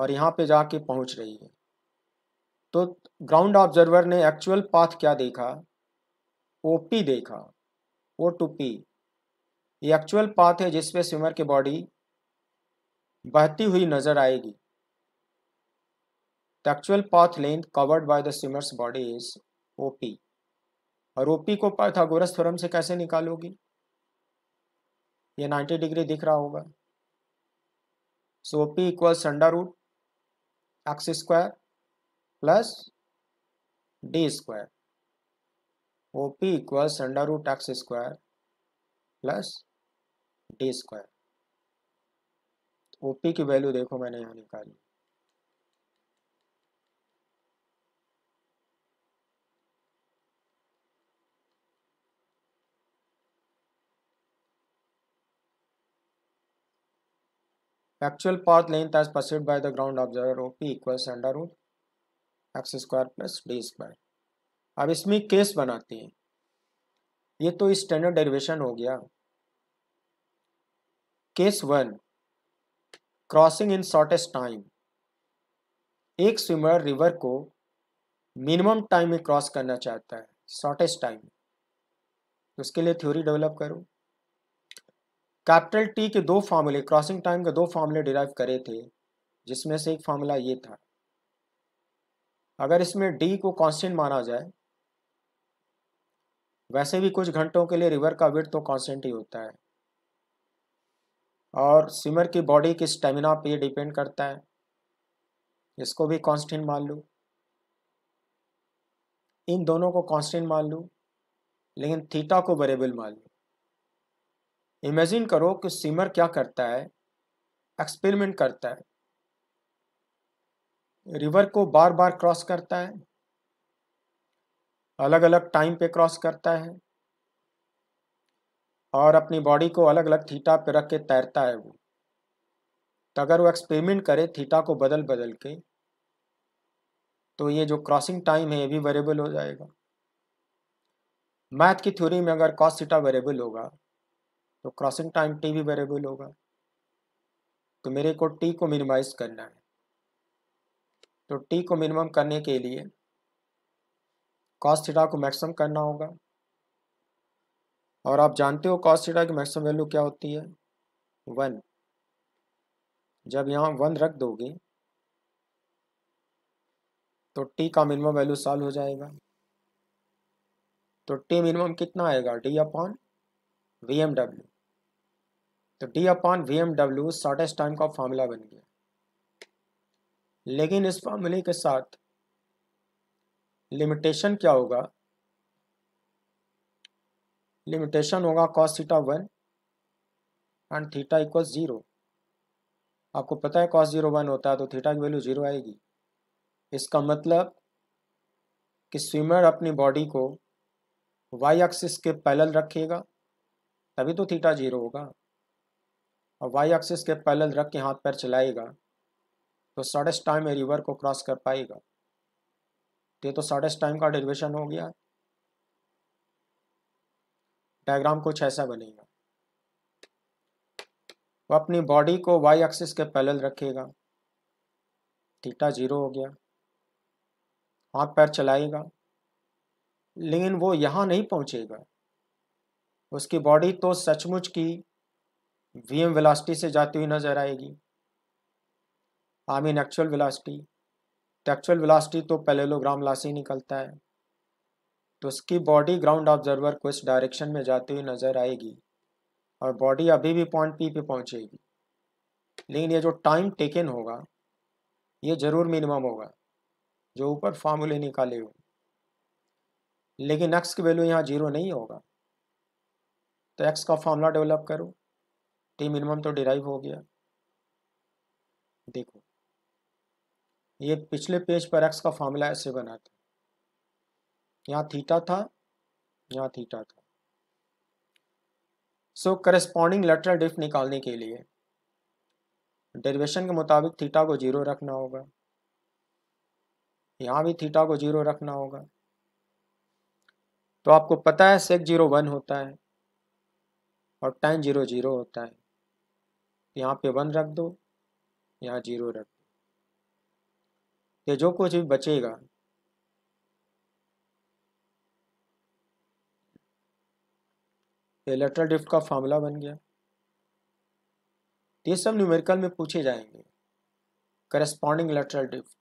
और यहाँ पे जाके पहुँच रही है तो ग्राउंड ऑब्जर्वर ने एक्चुअल पाथ क्या देखा ओ पी देखा ओ टू पी ये एक्चुअल पाथ है जिसपे स्विमर की बॉडी बहती हुई नजर आएगी actual path length covered by the swimmer's body is OP और ओपी को पाइथागोरस थ्योरम से कैसे निकालोगी ये 90 डिग्री दिख रहा होगा so OP equals under root X square plus D square OP equals under root X square plus D square OP की वैल्यू देखो मैंने यहाँ निकाली Actual path length as perceived by the ground observer OP equals under root x square plus d square अब इसमें case बनाते हैं ये तो स्टैंडर्ड डेरिवेशन हो गया case one crossing in shortest time एक स्विमर रिवर को मिनिमम टाइम में क्रॉस करना चाहता है शॉर्टेस्ट टाइम उसके लिए थ्योरी डेवलप करूं कैपिटल टी के दो फार्मूले क्रॉसिंग टाइम के दो फार्मूले डिराइव करे थे जिसमें से एक फार्मूला ये था अगर इसमें डी को कांस्टेंट माना जाए वैसे भी कुछ घंटों के लिए रिवर का वेट तो कांस्टेंट ही होता है और स्विमर की बॉडी के स्टेमिना पे डिपेंड करता है इसको भी कांस्टेंट मान लूँ इन दोनों को कांस्टेंट मान लूँ लेकिन थीटा को वेरेबल मान लूँ इमेजिन करो कि सिमर क्या करता है एक्सपेरिमेंट करता है रिवर को बार बार क्रॉस करता है अलग अलग टाइम पे क्रॉस करता है और अपनी बॉडी को अलग अलग थीटा पे रख के तैरता है वो तो अगर वो एक्सपेरिमेंट करे थीटा को बदल बदल के तो ये जो क्रॉसिंग टाइम है ये भी वेरिएबल हो जाएगा मैथ की थ्योरी में अगर कॉस थीटा वेरिएबल होगा तो क्रॉसिंग टाइम टी भी वेरिएबल होगा तो मेरे को टी को मिनिमाइज करना है तो टी को मिनिमम करने के लिए कॉस्ट थीटा को मैक्सिमम करना होगा और आप जानते हो कॉस्ट थीटा की मैक्सिमम वैल्यू क्या होती है वन जब यहाँ वन रख दोगे तो टी का मिनिमम वैल्यू सॉल्व हो जाएगा तो टी मिनिमम कितना आएगा डी अपॉन वी तो D upon V M W shortest time का फॉर्मूला बन गया लेकिन इस फॉर्मूले के साथ लिमिटेशन क्या होगा लिमिटेशन होगा cos theta one and theta equal zero आपको पता है कॉस ज़ीरो वन होता है तो थीटा की वैल्यू ज़ीरो आएगी इसका मतलब कि स्विमर अपनी बॉडी को वाई एक्सिस के पैरेलल रखेगा तभी तो थीटा जीरो होगा और वाई एक्सिस के पैरेलल रख के हाथ पैर चलाएगा तो साढ़े टाइम में रिवर को क्रॉस कर पाएगा तो ये तो सडेस्ट टाइम का डेरिवेशन हो गया डायग्राम कुछ ऐसा बनेगा वो अपनी बॉडी को वाई एक्सिस के पैरेलल रखेगा थीटा जीरो हो गया हाथ पैर चलाएगा लेकिन वो यहाँ नहीं पहुँचेगा उसकी बॉडी तो सचमुच की वी एम वेलासिटी से जाती हुई नजर आएगी आई मीन एक्चुअल वेलासिटी तो एक्चुअल वेलासिटी तो पैलेलोग्राम ला से ही निकलता है तो उसकी बॉडी ग्राउंड ऑब्जर्वर को इस डायरेक्शन में जाती हुई नजर आएगी और बॉडी अभी भी पॉइंट पी पे पहुंचेगी लेकिन ये जो टाइम टेकन होगा ये ज़रूर मिनिमम होगा जो ऊपर फार्मूले निकाले हो लेकिन एक्स की वैल्यू यहाँ जीरो नहीं होगा तो एक्स का फॉर्मूला डेवलप करो टी मिनिमम तो डिराइव हो गया देखो ये पिछले पेज पर एक्स का फॉर्मूला ऐसे बना था यहाँ थीटा था यहाँ थीटा था सो करस्पॉन्डिंग लेटरल डिफ निकालने के लिए डेरिवेशन के मुताबिक थीटा को जीरो रखना होगा यहाँ भी थीटा को जीरो रखना होगा तो आपको पता है सेक जीरो वन होता है और tan जीरो जीरो होता है यहाँ पे वन रख दो यहाँ जीरो रख दो ये जो कुछ भी बचेगा ये लेटरल डिफ्ट का फॉर्मूला बन गया ये सब न्यूमेरिकल में पूछे जाएंगे corresponding lateral drift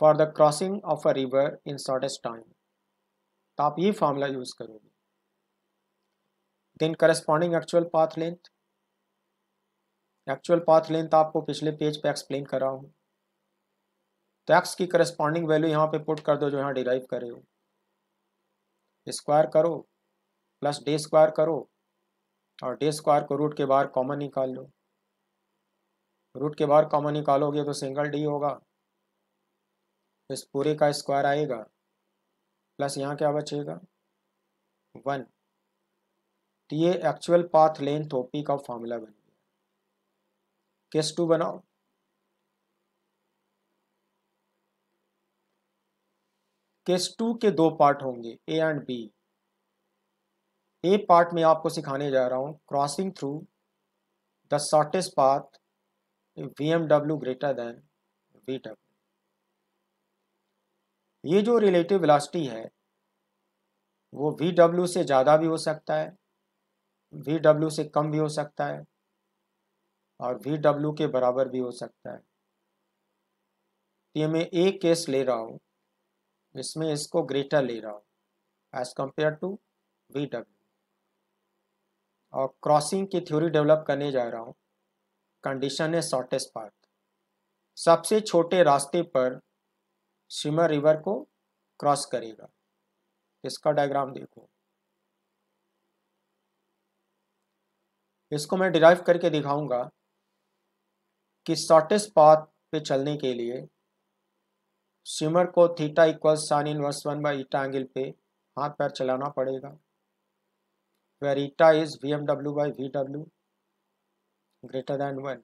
for the crossing of a river in shortest time तो आप ये फार्मूला यूज़ करोगे then corresponding actual path length actual path length आपको पिछले पेज पे एक्सप्लेन कर रहा हूँ तो एक्स की करस्पॉन्डिंग वैल्यू यहाँ पे पुट कर दो जो यहाँ डिराइव करे हो स्क्वायर करो प्लस डे स्क्वायर करो और डे स्क्वायर को रूट के बाहर कॉमन निकाल लो रूट के बाहर कॉमन निकालोगे तो सिंगल डी होगा इस पूरे का स्क्वायर आएगा प्लस यहाँ क्या बचेगा वन तो ये एक्चुअल पाथ लेंथ ओपी का फॉर्मूला बन गया केस टू बनाओ केस टू के दो पार्ट होंगे A and B A part में आपको सिखाने जा रहा हूं crossing through the shortest path V M W greater than V W ये जो रिलेटिव वेलोसिटी है वो वी डब्ल्यू से ज़्यादा भी हो सकता है वी डब्ल्यू से कम भी हो सकता है और वी डब्ल्यू के बराबर भी हो सकता है तो ये मैं एक केस ले रहा हूँ इसमें इसको ग्रेटर ले रहा हूँ as compare to V W और क्रॉसिंग की थ्योरी डेवलप करने जा रहा हूँ कंडीशन है शॉर्टेस्ट पाथ सबसे छोटे रास्ते पर शिमर रिवर को क्रॉस करेगा इसका डायग्राम देखो इसको मैं डिराइव करके दिखाऊंगा कि शॉर्टेस्ट पाथ पे चलने के लिए स्विमर को theta equal sine inverse one by eta angle पे हाथ पैर चलाना पड़ेगा where eta is V M W by V W greater than one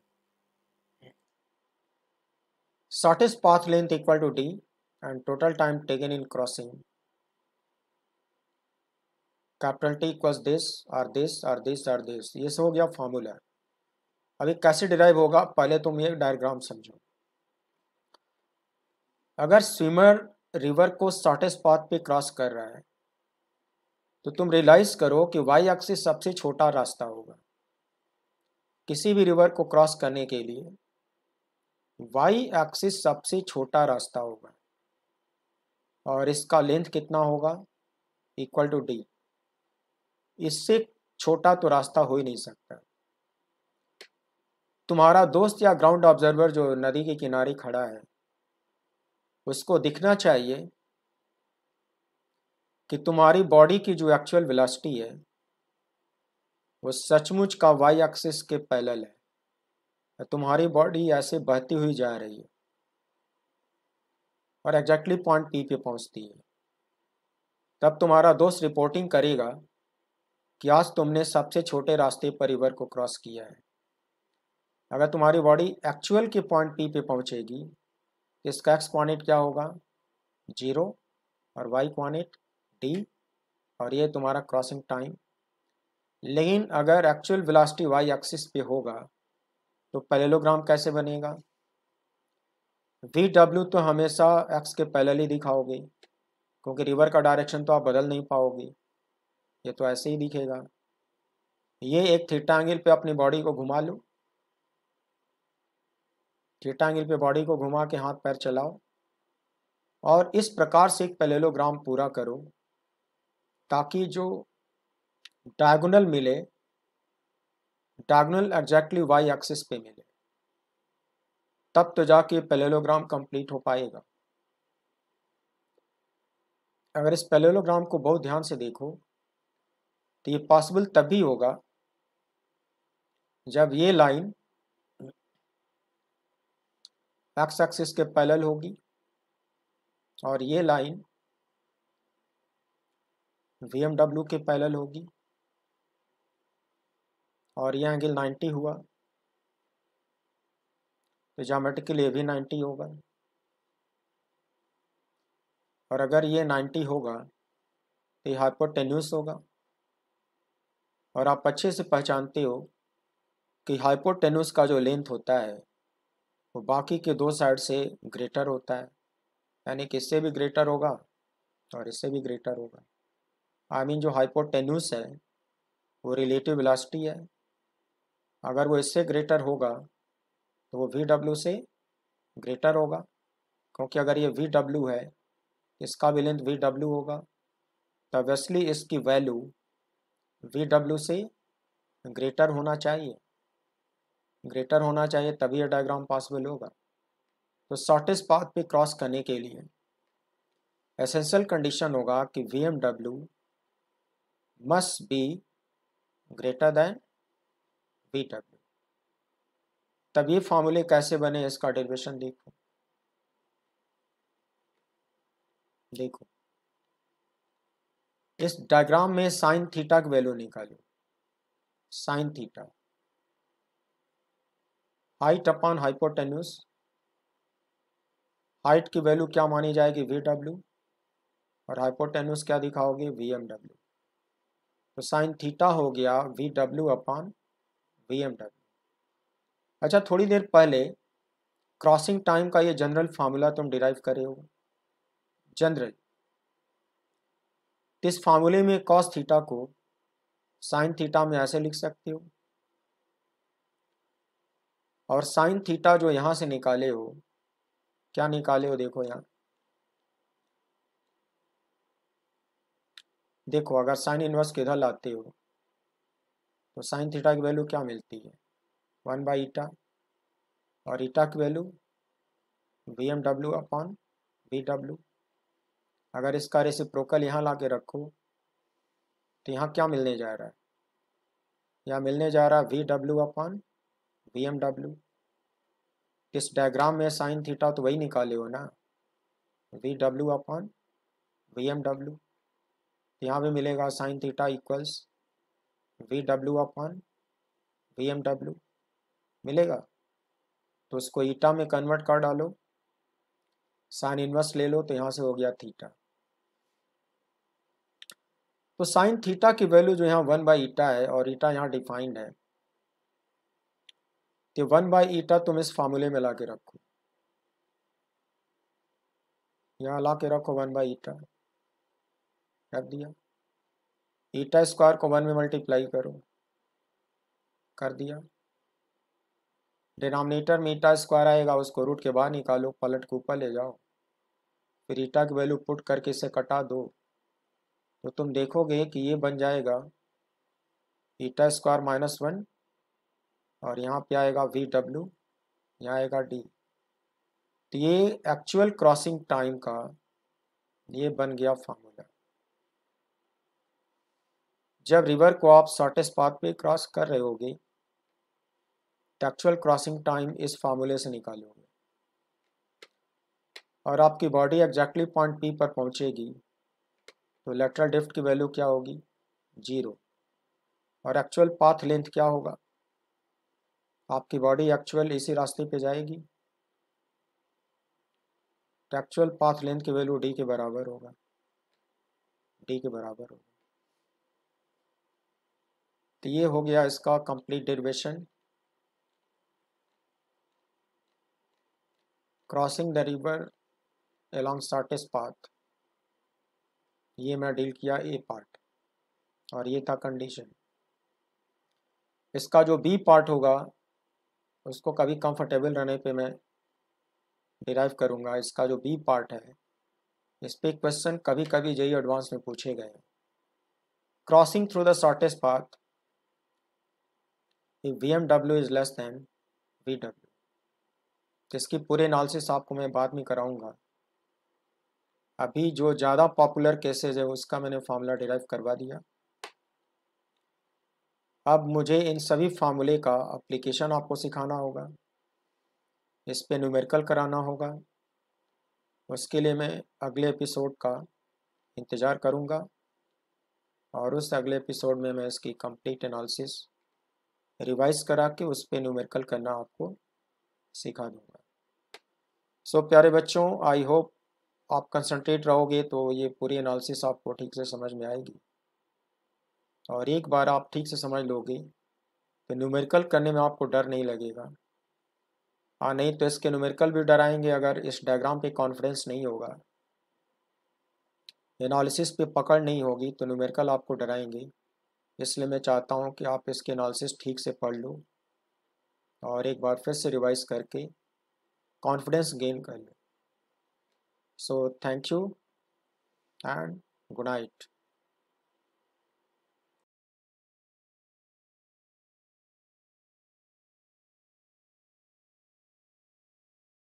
shortest path length equal to D and total time taken in crossing capital T equals this और this और this और this ये सब हो गया formula अभी कैसे derive होगा पहले तुम ये डायग्राम समझो अगर स्विमर रिवर को शॉर्टेस्ट पाथ पे क्रॉस कर रहा है तो तुम रियलाइज करो कि वाई एक्सिस सबसे छोटा रास्ता होगा किसी भी रिवर को क्रॉस करने के लिए वाई एक्सिस सबसे छोटा रास्ता होगा और इसका लेंथ कितना होगा इक्वल टू डी इससे छोटा तो रास्ता हो ही नहीं सकता तुम्हारा दोस्त या ग्राउंड ऑब्जर्वर जो नदी के किनारे खड़ा है उसको दिखना चाहिए कि तुम्हारी बॉडी की जो एक्चुअल वेलोसिटी है वो सचमुच का वाई एक्सिस के पैलल है तुम्हारी बॉडी ऐसे बहती हुई जा रही है और एग्जैक्टली पॉइंट पी पे पहुंचती है तब तुम्हारा दोस्त रिपोर्टिंग करेगा कि आज तुमने सबसे छोटे रास्ते पर रिवर को क्रॉस किया है अगर तुम्हारी बॉडी एक्चुअल के पॉइंट पी पे पहुंचेगी तो इसका एक्स पॉइंट क्या होगा जीरो और वाई पॉइंट डी और ये तुम्हारा क्रॉसिंग टाइम लेकिन अगर एक्चुअल वेलोसिटी वाई एक्सिस पे होगा तो पैलेलोग्राम कैसे बनेगा वी डब्ल्यू तो हमेशा एक्स के पैलेल ही दिखाओगे क्योंकि रिवर का डायरेक्शन तो आप बदल नहीं पाओगे ये तो ऐसे ही दिखेगा ये एक थीटा एंगल पे अपनी बॉडी को घुमा लो थीटा एंगल पे बॉडी को घुमा के हाथ पैर चलाओ और इस प्रकार से एक पैलेलोग्राम पूरा करो ताकि जो डायगोनल मिले डायगोनल एग्जैक्टली वाई एक्सिस पे मिले तब तो जाके पैलेलोग्राम कंप्लीट हो पाएगा अगर इस पैलेलोग्राम को बहुत ध्यान से देखो तो ये पॉसिबल तभी होगा जब ये लाइन एक्स एक्सिस के पैरेलल होगी और ये लाइन वी के पैरेलल होगी और ये एंगल 90 हुआ तो जोमेट्रिकली ये भी 90 होगा और अगर ये 90 होगा तो ये हाइपोटेन्यूस होगा और आप अच्छे से पहचानते हो कि हाइपोटेनस का जो लेंथ होता है वो बाकी के दो साइड से ग्रेटर होता है यानी कि इससे भी ग्रेटर होगा और इससे भी ग्रेटर होगा आई I मीन mean, जो हाइपोटेनस है वो रिलेटिव इलास्टी है अगर वो इससे ग्रेटर होगा तो वो वी डब्ल्यू से ग्रेटर होगा क्योंकि अगर ये वी डब्ल्यू है इसका भी लेंथ वी डब्ल्यू होगा तो तो इसकी वैल्यू वी डब्ल्यू से ग्रेटर होना चाहिए ग्रेटर होना चाहिए तभी यह डायग्राम पॉसिबल होगा तो शॉर्टेस्ट पाथ पे क्रॉस करने के लिए एसेंशियल कंडीशन होगा कि V M W must be greater than V W तब ये फॉर्मूले कैसे बने इसका डेरिवेशन देखो देखो इस डायग्राम में साइन थीटा की वैल्यू निकालो sine theta height upon hypotenuse height की वैल्यू क्या मानी जाएगी वी डब्ल्यू और हाइपोटेन्यूस क्या दिखाओगे वी एम डब्ल्यू तो साइन थीटा हो गया V W upon V M W अच्छा थोड़ी देर पहले क्रॉसिंग टाइम का ये जनरल फार्मूला तुम डिराइव करे हो जनरल तो इस फार्मूले में कॉस थीटा को साइन थीटा में ऐसे लिख सकते हो और साइन थीटा जो यहाँ से निकाले हो क्या निकाले हो देखो यहाँ देखो अगर साइन इनवर्स किधर लाते हो तो साइन थीटा की वैल्यू क्या मिलती है वन बाई ईटा और ईटा की value B M W upon B W अगर इसका रेसिप्रोकल यहाँ ला के रखो तो यहाँ क्या मिलने जा रहा है यहाँ मिलने जा रहा है V W upon V M W इस डायग्राम में साइन थीटा तो वही निकाले हो ना V W upon V M W यहाँ भी मिलेगा sine theta equals V W upon V M W मिलेगा तो उसको ईटा में कन्वर्ट कर डालो साइन इनवर्स ले लो तो यहां से हो गया थीटा तो साइन थीटा की वैल्यू जो यहाँ वन बाई ईटा है और ईटा यहाँ डिफाइंड है तो वन बाई ईटा तुम इस फॉर्मूले में ला के रखो यहाँ ला के रखो वन बाई ईटा रख दिया ईटा स्क्वायर को वन में मल्टीप्लाई करो कर दिया डिनोमिनेटर में ईटा स्क्वायर आएगा उसको रूट के बाहर निकालो पलट के ऊपर ले जाओ फिर ईटा की वैल्यू पुट करके इसे कटा दो तो तुम देखोगे कि ये बन जाएगा ईटा स्क्वायर माइनस वन और यहाँ पे आएगा वी डब्ल्यू यहाँ आएगा डी तो ये एक्चुअल क्रॉसिंग टाइम का ये बन गया फार्मूला जब रिवर को आप शॉर्टेस्ट पाथ पे क्रॉस कर रहे होगे टेक्चुअल क्रॉसिंग टाइम इस फार्मूले से निकालोगे और आपकी बॉडी एग्जैक्टली पॉइंट पी पर पहुंचेगी तो लेटरल डिफ्ट की वैल्यू क्या होगी जीरो और एक्चुअल पाथ लेंथ क्या होगा आपकी बॉडी एक्चुअल इसी रास्ते पे जाएगी एक्चुअल पाथ लेंथ की वैल्यू डी के बराबर होगा डी के बराबर होगा तो ये हो गया इसका complete derivation crossing the river along shortest path ये मैं डील किया ए पार्ट और ये था कंडीशन इसका जो बी पार्ट होगा उसको कभी कंफर्टेबल रहने पे मैं डिराइव करूँगा इसका जो बी पार्ट है इस पर क्वेश्चन कभी कभी जय एडवांस में पूछे गए crossing through the shortest path V M W is less than B W जिसकी पूरे एनालिसिस आपको मैं बाद में कराऊंगा अभी जो ज़्यादा पॉपुलर केसेज है उसका मैंने फार्मूला डिराइव करवा दिया अब मुझे इन सभी फार्मूले का अप्लीकेशन आपको सिखाना होगा इस पर न्यूमेरिकल कराना होगा उसके लिए मैं अगले एपिसोड का इंतज़ार करूंगा और उस अगले एपिसोड में मैं इसकी कंप्लीट एनालिसिस रिवाइज करा के उस पर न्यूमेरिकल करना आपको सिखा दूंगा सो so, प्यारे बच्चों आई होप आप कंसंट्रेट रहोगे तो ये पूरी एनालिसिस आपको ठीक से समझ में आएगी और एक बार आप ठीक से समझ लोगे तो न्यूमेरिकल करने में आपको डर नहीं लगेगा हाँ नहीं तो इसके न्यूमेरिकल भी डराएंगे अगर इस डायग्राम पे कॉन्फिडेंस नहीं होगा एनालिसिस पे पकड़ नहीं होगी तो न्यूमेरिकल आपको डराएंगे इसलिए मैं चाहता हूँ कि आप इसके एनालिसिस ठीक से पढ़ लो और एक बार फिर से रिवाइज करके confidence gain value so thank you and good night